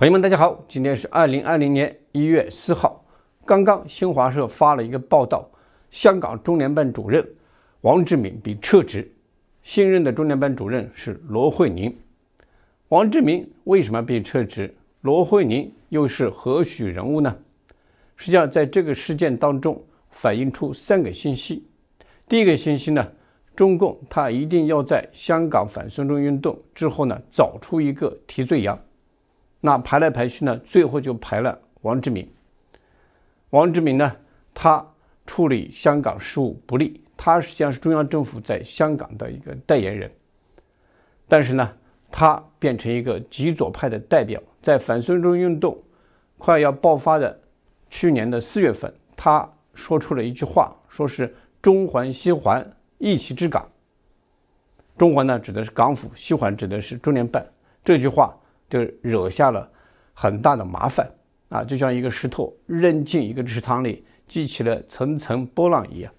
朋友们，大家好！今天是二零二零年一月四号。刚刚新华社发了一个报道，香港中联办主任王志敏被撤职，新任的中联办主任是罗慧宁。王志敏为什么被撤职？罗慧宁又是何许人物呢？实际上，在这个事件当中，反映出三个信息。第一个信息呢，中共他一定要在香港反送中运动之后呢，找出一个替罪羊。那排来排去呢，最后就排了王志明。王志明呢，他处理香港事务不利，他实际上是中央政府在香港的一个代言人。但是呢，他变成一个极左派的代表，在反孙中运动快要爆发的去年的四月份，他说出了一句话，说是“中环、西环一起治港”。中环呢，指的是港府，西环指的是中联办。这句话。就惹下了很大的麻烦啊！就像一个石头扔进一个池塘里，激起了层层波浪一样。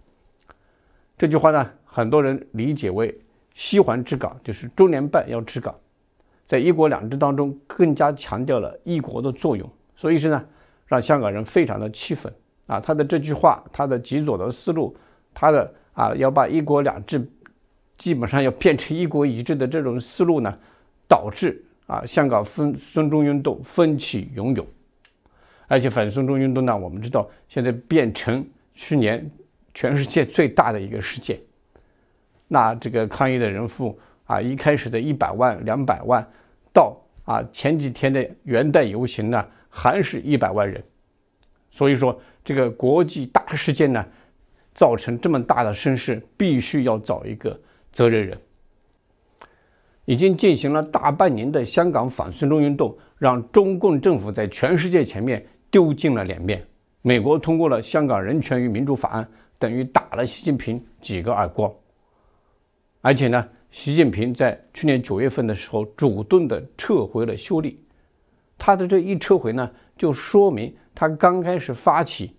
这句话呢，很多人理解为“西环治港”，就是中联办要治港，在“一国两制”当中更加强调了“一国”的作用，所以是呢，让香港人非常的气愤啊！他的这句话，他的极左的思路，他的啊要把“一国两制”基本上要变成“一国一制”的这种思路呢，导致。啊，香港分孙中运动风起云涌，而且反孙中运动呢，我们知道现在变成去年全世界最大的一个事件。那这个抗议的人数啊，一开始的一百万、两百万，到啊前几天的元旦游行呢，还是一百万人。所以说，这个国际大事件呢，造成这么大的声势，必须要找一个责任人。已经进行了大半年的香港反送中运动，让中共政府在全世界前面丢尽了脸面。美国通过了《香港人权与民主法案》，等于打了习近平几个耳光。而且呢，习近平在去年九月份的时候主动的撤回了修例。他的这一撤回呢，就说明他刚开始发起《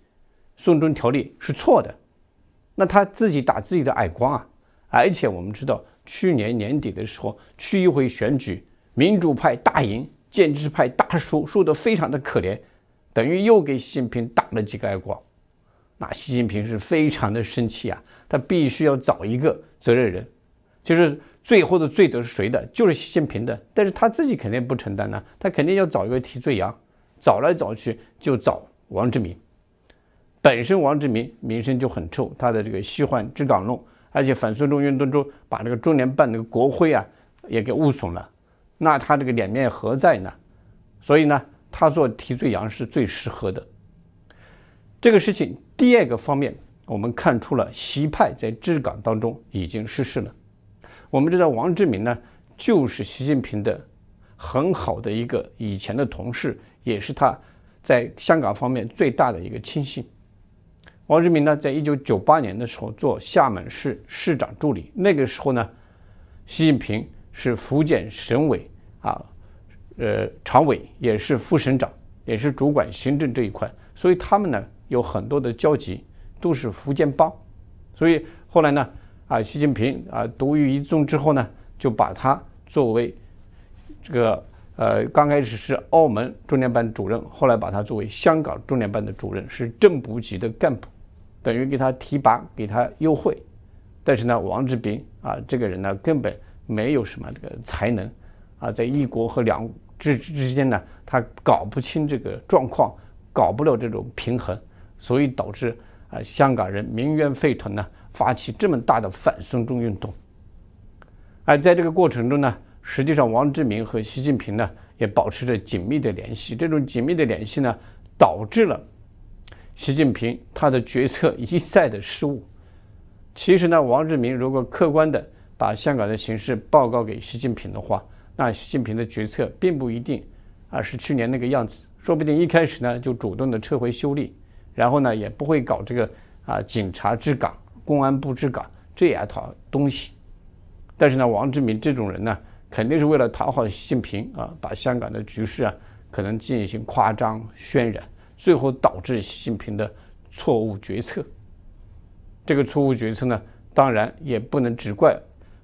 送中条例》是错的。那他自己打自己的耳光啊！而且我们知道。去年年底的时候，区议会选举，民主派大赢，建制派大输，输得非常的可怜，等于又给习近平打了几个耳光。那习近平是非常的生气啊，他必须要找一个责任人，就是最后的罪责是谁的，就是习近平的。但是他自己肯定不承担呢，他肯定要找一个替罪羊，找来找去就找王志明。本身王志明名声就很臭，他的这个“虚幻之港论”。而且反送中运动中，把这个中联办那个国徽啊，也给误损了，那他这个脸面何在呢？所以呢，他做替罪羊是最适合的。这个事情，第二个方面，我们看出了习派在治港当中已经失势了。我们知道王志民呢，就是习近平的很好的一个以前的同事，也是他在香港方面最大的一个亲信。王志民呢，在一九九八年的时候做厦门市市长助理。那个时候呢，习近平是福建省委啊，呃常委，也是副省长，也是主管行政这一块。所以他们呢有很多的交集，都是福建帮。所以后来呢，啊，习近平啊读于一中之后呢，就把他作为这个呃，刚开始是澳门中联办主任，后来把他作为香港中联办的主任，是正部级的干部。等于给他提拔，给他优惠，但是呢，王志斌啊，这个人呢，根本没有什么这个才能，啊，在一国和两制之间呢，他搞不清这个状况，搞不了这种平衡，所以导致啊，香港人民怨沸腾呢，发起这么大的反送中运动。而在这个过程中呢，实际上王志明和习近平呢，也保持着紧密的联系，这种紧密的联系呢，导致了。习近平他的决策一再的失误，其实呢，王志明如果客观的把香港的形势报告给习近平的话，那习近平的决策并不一定啊是去年那个样子，说不定一开始呢就主动的撤回修例，然后呢也不会搞这个啊警察治港、公安部治港这也一套东西。但是呢，王志明这种人呢，肯定是为了讨好习近平啊，把香港的局势啊可能进行夸张渲染。最后导致习近平的错误决策。这个错误决策呢，当然也不能只怪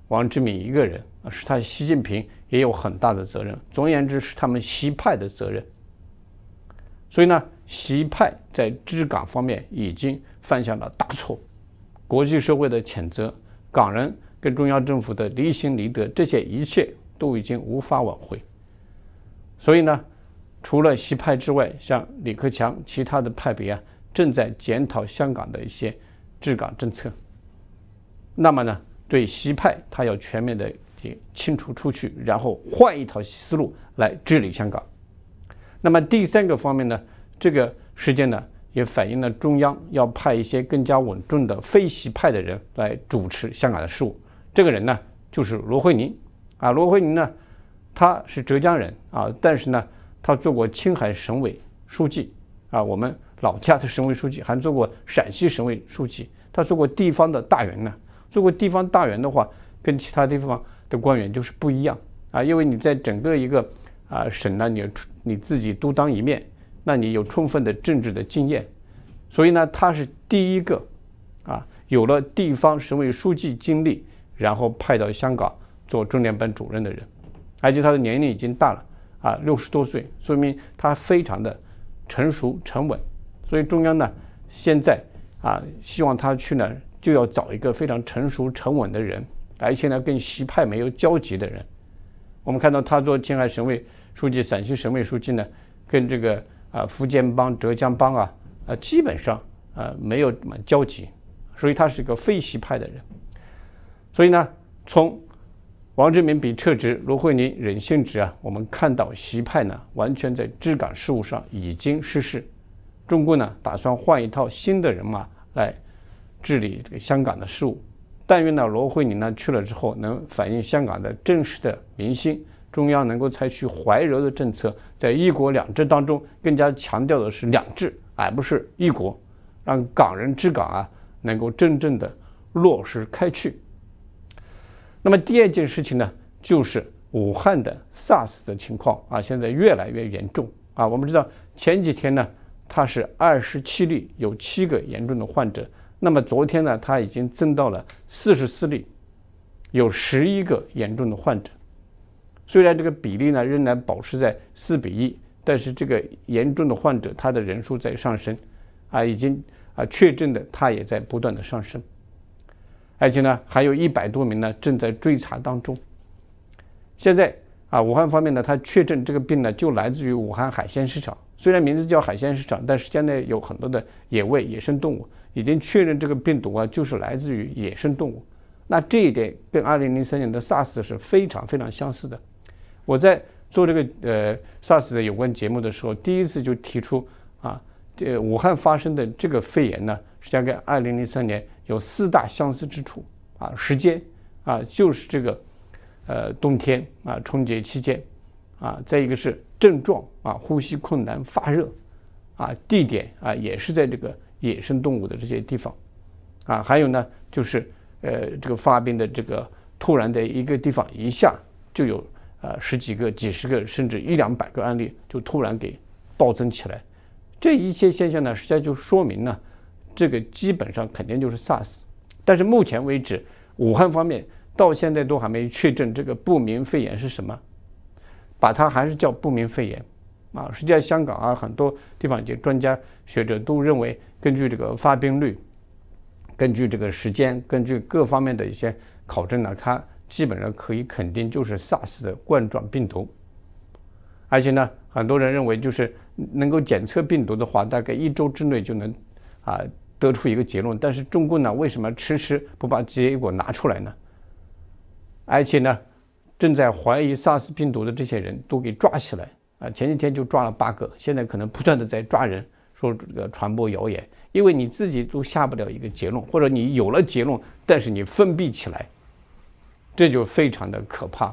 王志敏一个人啊，是他习近平也有很大的责任。总而言之，是他们西派的责任。所以呢，西派在治港方面已经犯下了大错，国际社会的谴责，港人跟中央政府的离心离德，这些一切都已经无法挽回。所以呢。除了西派之外，像李克强，其他的派别啊，正在检讨香港的一些治港政策。那么呢，对西派他要全面的清除出去，然后换一套思路来治理香港。那么第三个方面呢，这个事件呢，也反映了中央要派一些更加稳重的非西派的人来主持香港的事务。这个人呢，就是罗慧宁啊，罗慧宁呢，他是浙江人啊，但是呢。他做过青海省委书记，啊，我们老家的省委书记，还做过陕西省委书记。他做过地方的大员呢。做过地方大员的话，跟其他地方的官员就是不一样啊，因为你在整个一个啊省呢，你你自己独当一面，那你有充分的政治的经验。所以呢，他是第一个啊有了地方省委书记经历，然后派到香港做重点班主任的人。而且他的年龄已经大了。啊，六十多岁，说明他非常的成熟沉稳，所以中央呢现在啊希望他去呢就要找一个非常成熟沉稳的人，而且呢跟习派没有交集的人。我们看到他做青海省委书记、陕西省委书记呢，跟这个啊福建帮、浙江帮啊啊基本上啊没有什么交集，所以他是个非习派的人。所以呢从。王志民被撤职，罗慧玲任性职啊。我们看到，习派呢，完全在治港事务上已经失势。中共呢，打算换一套新的人马来治理这个香港的事务。但愿呢，罗慧玲呢去了之后，能反映香港的真实的民心，中央能够采取怀柔的政策，在一国两制当中更加强调的是两制，而不是一国，让港人治港啊，能够真正的落实开去。那么第二件事情呢，就是武汉的 SARS 的情况啊，现在越来越严重啊。我们知道前几天呢，它是二十七例，有七个严重的患者。那么昨天呢，它已经增到了四十四例，有十一个严重的患者。虽然这个比例呢仍然保持在四比一，但是这个严重的患者他的人数在上升，啊，已经啊确诊的他也在不断的上升。而且呢，还有一百多名呢，正在追查当中。现在啊，武汉方面呢，他确诊这个病呢，就来自于武汉海鲜市场。虽然名字叫海鲜市场，但是现在有很多的野味、野生动物已经确认，这个病毒啊，就是来自于野生动物。那这一点跟2003年的 SARS 是非常非常相似的。我在做这个呃 SARS 的有关节目的时候，第一次就提出啊，这武汉发生的这个肺炎呢，是跟2003年。有四大相似之处啊，时间啊就是这个，呃，冬天啊春节期间啊，再一个是症状啊，呼吸困难、发热啊，地点啊也是在这个野生动物的这些地方啊，还有呢就是呃这个发病的这个突然在一个地方一下就有啊十几个、几十个甚至一两百个案例就突然给暴增起来，这一切现象呢实际上就说明呢。这个基本上肯定就是 SARS，但是目前为止，武汉方面到现在都还没确诊这个不明肺炎是什么，把它还是叫不明肺炎，啊，实际上香港啊很多地方就专家学者都认为，根据这个发病率，根据这个时间，根据各方面的一些考证呢，它基本上可以肯定就是 SARS 的冠状病毒，而且呢，很多人认为就是能够检测病毒的话，大概一周之内就能，啊。得出一个结论，但是中共呢，为什么迟迟不把结果拿出来呢？而且呢，正在怀疑 SARS 病毒的这些人都给抓起来啊！前几天就抓了八个，现在可能不断的在抓人，说这个传播谣言，因为你自己都下不了一个结论，或者你有了结论，但是你封闭起来，这就非常的可怕。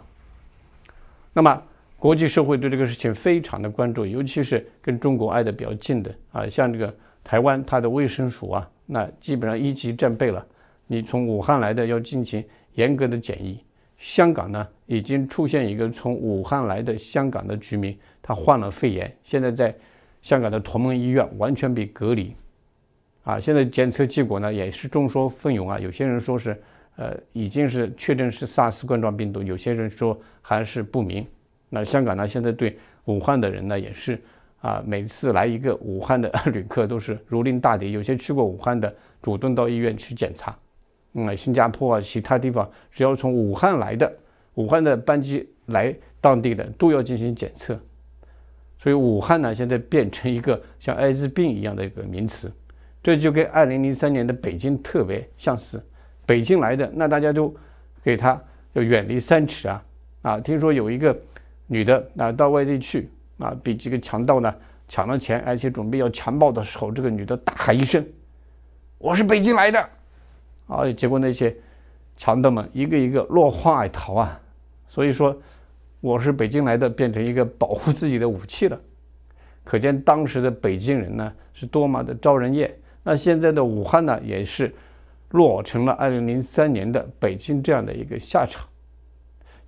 那么国际社会对这个事情非常的关注，尤其是跟中国挨得比较近的啊，像这个。台湾它的卫生署啊，那基本上一级战备了。你从武汉来的要进行严格的检疫。香港呢，已经出现一个从武汉来的香港的居民，他患了肺炎，现在在香港的同盟医院完全被隔离。啊，现在检测结果呢也是众说纷纭啊，有些人说是呃已经是确诊是 SARS 冠状病毒，有些人说还是不明。那香港呢，现在对武汉的人呢也是。啊，每次来一个武汉的旅客都是如临大敌，有些去过武汉的主动到医院去检查。嗯，新加坡啊，其他地方只要从武汉来的，武汉的班机来当地的都要进行检测。所以武汉呢，现在变成一个像艾滋病一样的一个名词，这就跟二零零三年的北京特别相似。北京来的那大家都给他要远离三尺啊啊！听说有一个女的啊到外地去。啊，被几个强盗呢抢了钱，而且准备要强暴的时候，这个女的大喊一声：“我是北京来的！”啊，结果那些强盗们一个一个落荒而逃啊。所以说，我是北京来的，变成一个保护自己的武器了。可见当时的北京人呢是多么的招人厌。那现在的武汉呢，也是落成了2003年的北京这样的一个下场。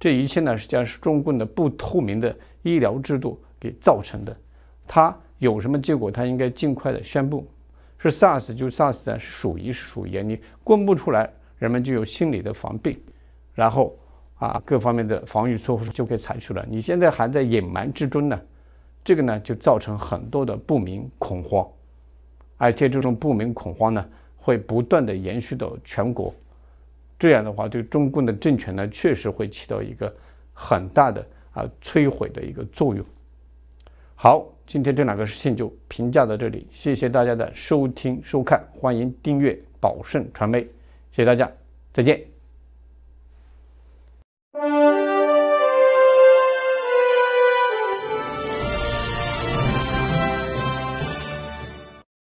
这一切呢，实际上是中共的不透明的医疗制度。给造成的，他有什么结果，他应该尽快的宣布，是 SARS 就 SARS 啊，是疫一属一，你公布出来，人们就有心理的防备，然后啊，各方面的防御措施就可以采取了。你现在还在隐瞒之中呢，这个呢就造成很多的不明恐慌，而且这种不明恐慌呢，会不断的延续到全国，这样的话对中共的政权呢，确实会起到一个很大的啊摧毁的一个作用。好，今天这两个事情就评价到这里，谢谢大家的收听收看，欢迎订阅宝盛传媒，谢谢大家，再见。